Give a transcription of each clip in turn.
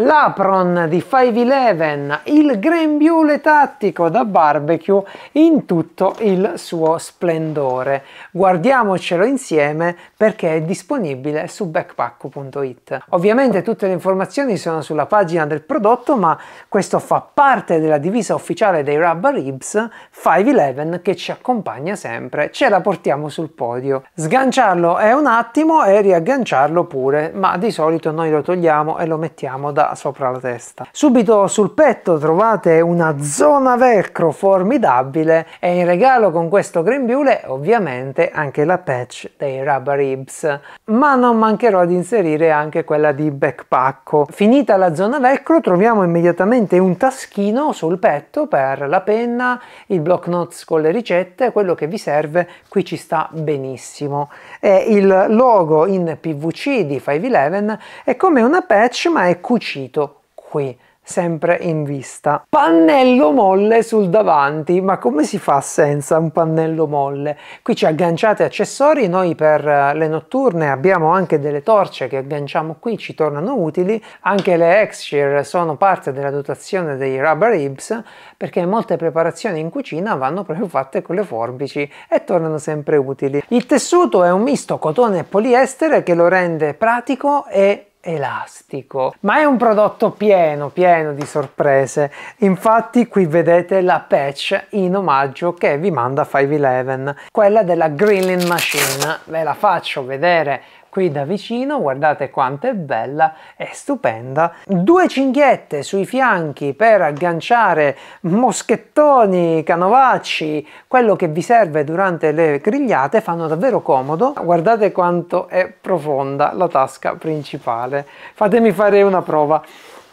l'apron di 511, il grembiule tattico da barbecue in tutto il suo splendore. Guardiamocelo insieme perché è disponibile su backpack.it. Ovviamente tutte le informazioni sono sulla pagina del prodotto, ma questo fa parte della divisa ufficiale dei Rubber Ribs 511 che ci accompagna sempre, ce la portiamo sul podio. Sganciarlo è un attimo e riagganciarlo pure, ma di solito noi lo togliamo e lo mettiamo da sopra la testa. Subito sul petto trovate una zona velcro formidabile e in regalo con questo grembiule ovviamente anche la patch dei Rubber Ribs, ma non mancherò di inserire anche quella di backpack. Finita la zona velcro troviamo immediatamente un taschino sul petto per la penna, il block notes con le ricette, quello che vi serve qui ci sta benissimo. E il logo in PVC di 511 è come una patch ma è cucito uscito qui sempre in vista. Pannello molle sul davanti, ma come si fa senza un pannello molle? Qui ci agganciate accessori, noi per eh, le notturne abbiamo anche delle torce che agganciamo qui, ci tornano utili, anche le Exshire sono parte della dotazione dei rubber ribs perché molte preparazioni in cucina vanno proprio fatte con le forbici e tornano sempre utili. Il tessuto è un misto cotone e poliestere che lo rende pratico e elastico ma è un prodotto pieno pieno di sorprese infatti qui vedete la patch in omaggio che vi manda 511 quella della grilling machine ve la faccio vedere qui da vicino, guardate quanto è bella, è stupenda. Due cinghiette sui fianchi per agganciare moschettoni, canovacci, quello che vi serve durante le grigliate, fanno davvero comodo. Guardate quanto è profonda la tasca principale. Fatemi fare una prova.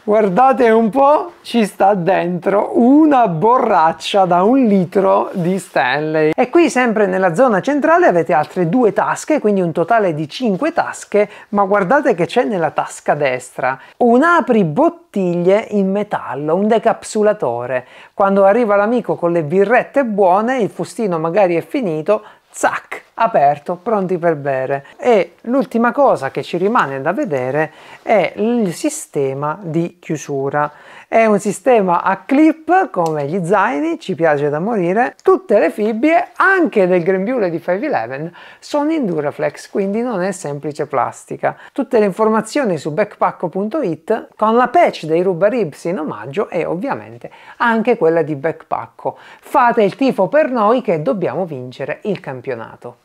Guardate un po', ci sta dentro una borraccia da un litro di Stanley. E qui sempre nella zona centrale avete altre due tasche, quindi un totale di cinque tasche, ma guardate che c'è nella tasca destra. Un apri bottiglie in metallo, un decapsulatore. Quando arriva l'amico con le birrette buone, il fustino magari è finito, zac, aperto, pronti per bere. E l'ultima cosa che ci rimane da vedere è il sistema di chiusura. È un sistema a clip come gli zaini, ci piace da morire. Tutte le fibbie, anche del grembiule di 511, sono in Duraflex, quindi non è semplice plastica. Tutte le informazioni su backpack.it con la patch dei Rubaribs in omaggio e ovviamente anche quella di backpack. Fate il tifo per noi che dobbiamo vincere il campionato.